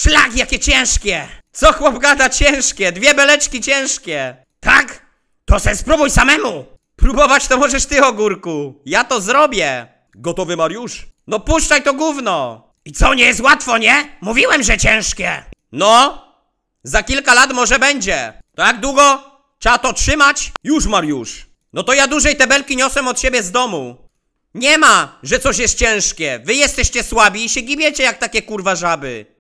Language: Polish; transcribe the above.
Szlak, jakie ciężkie! Co chłop gada ciężkie? Dwie beleczki ciężkie! Tak? To se spróbuj samemu! Próbować to możesz ty, ogórku! Ja to zrobię! Gotowy, Mariusz? No puszczaj to gówno! I co, nie jest łatwo, nie? Mówiłem, że ciężkie! No! Za kilka lat może będzie! To jak długo? Trzeba to trzymać? Już, Mariusz! No to ja dłużej te belki niosę od siebie z domu! Nie ma, że coś jest ciężkie! Wy jesteście słabi i się gibiecie jak takie kurwa żaby!